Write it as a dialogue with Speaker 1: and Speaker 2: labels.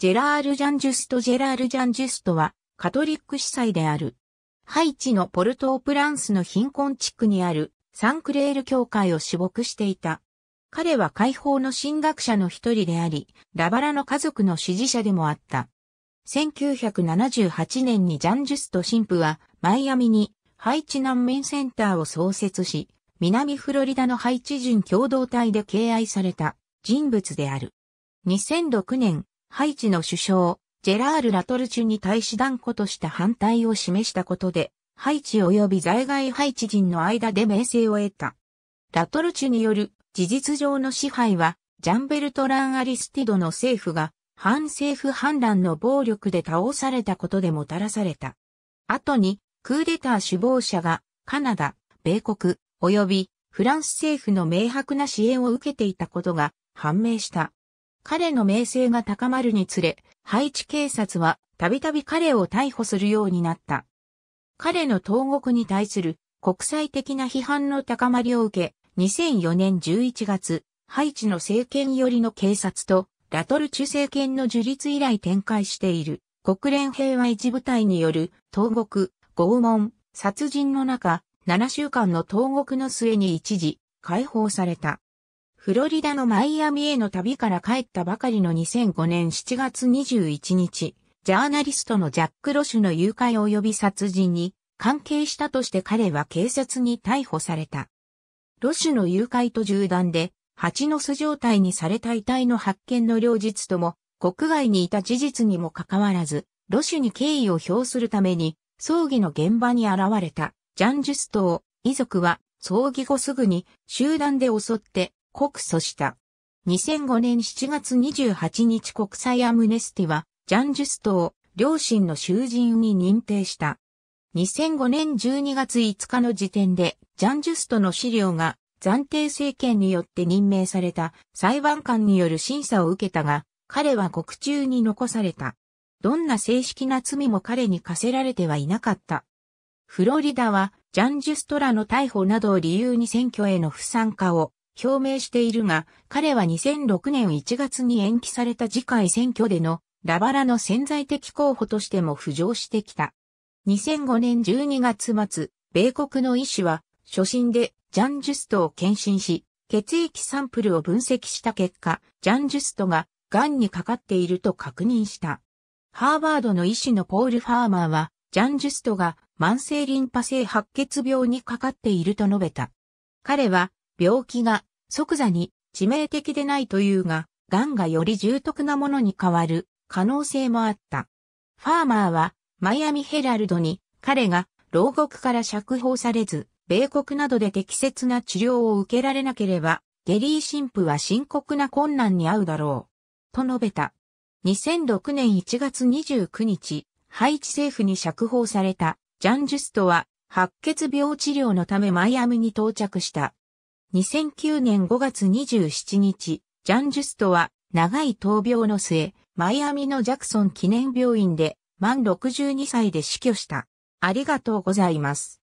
Speaker 1: ジェラール・ジャンジュスト・ジェラール・ジャンジュストは、カトリック司祭である。ハイチのポルトオプランスの貧困地区にあるサンクレール教会を主牧していた。彼は解放の神学者の一人であり、ラバラの家族の支持者でもあった。1978年にジャンジュスト神父は、マイアミにハイチ難民センターを創設し、南フロリダのハイチ人共同体で敬愛された人物である。2006年、ハイチの首相、ジェラール・ラトルチュに対し断固とした反対を示したことで、ハイチ及び在外ハイチ人の間で名声を得た。ラトルチュによる事実上の支配は、ジャンベルトラン・アリスティドの政府が、反政府反乱の暴力で倒されたことでもたらされた。後に、クーデター首謀者が、カナダ、米国、及び、フランス政府の明白な支援を受けていたことが判明した。彼の名声が高まるにつれ、ハイチ警察はたびたび彼を逮捕するようになった。彼の投獄に対する国際的な批判の高まりを受け、2004年11月、ハイチの政権寄りの警察とラトルチュ政権の樹立以来展開している国連平和維持部隊による投獄、拷問、殺人の中、7週間の投獄の末に一時解放された。フロリダのマイアミへの旅から帰ったばかりの2005年7月21日、ジャーナリストのジャック・ロシュの誘拐及び殺人に関係したとして彼は警察に逮捕された。ロシュの誘拐と銃弾で蜂の巣状態にされた遺体の発見の両日とも国外にいた事実にもかかわらず、ロシュに敬意を表するために葬儀の現場に現れたジャン・ジュストを遺族は葬儀後すぐに集団で襲って告訴した。2005年7月28日国際アムネスティは、ジャン・ジュストを両親の囚人に認定した。2005年12月5日の時点で、ジャン・ジュストの資料が暫定政権によって任命された裁判官による審査を受けたが、彼は獄中に残された。どんな正式な罪も彼に課せられてはいなかった。フロリダは、ジャン・ジュストらの逮捕などを理由に選挙への不参加を表明しているが、彼は2006年1月に延期された次回選挙でのラバラの潜在的候補としても浮上してきた。2005年12月末、米国の医師は、初診でジャンジュストを検診し、血液サンプルを分析した結果、ジャンジュストが癌にかかっていると確認した。ハーバードの医師のポール・ファーマーは、ジャンジュストが慢性リンパ性白血病にかかっていると述べた。彼は、病気が即座に致命的でないというが、癌がより重篤なものに変わる可能性もあった。ファーマーはマイアミヘラルドに彼が牢獄から釈放されず、米国などで適切な治療を受けられなければ、ゲリー神父は深刻な困難に遭うだろう。と述べた。2006年1月29日、ハイチ政府に釈放されたジャン・ジュストは白血病治療のためマイアミに到着した。2009年5月27日、ジャン・ジュストは長い闘病の末、マイアミのジャクソン記念病院で満62歳で死去した。ありがとうございます。